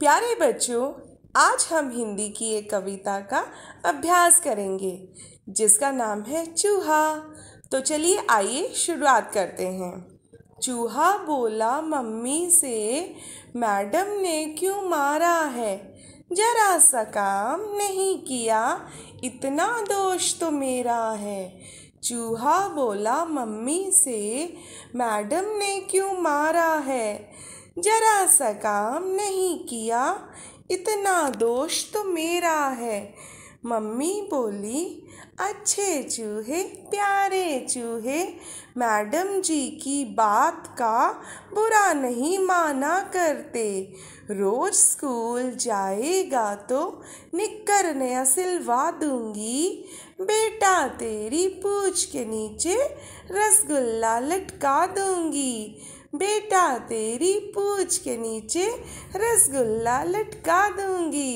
प्यारे बच्चों आज हम हिंदी की एक कविता का अभ्यास करेंगे जिसका नाम है चूहा तो चलिए आइए शुरुआत करते हैं चूहा बोला मम्मी से मैडम ने क्यों मारा है जरा सा काम नहीं किया इतना दोष तो मेरा है चूहा बोला मम्मी से मैडम ने क्यों मारा है जरा सा काम नहीं किया इतना दोष तो मेरा है मम्मी बोली अच्छे चूहे प्यारे चूहे मैडम जी की बात का बुरा नहीं माना करते रोज़ स्कूल जाएगा तो निक्कर नया सिलवा दूंगी बेटा तेरी पूछ के नीचे रसगुल्ला लटका दूंगी बेटा तेरी पूछ के नीचे रसगुल्ला लटका दूंगी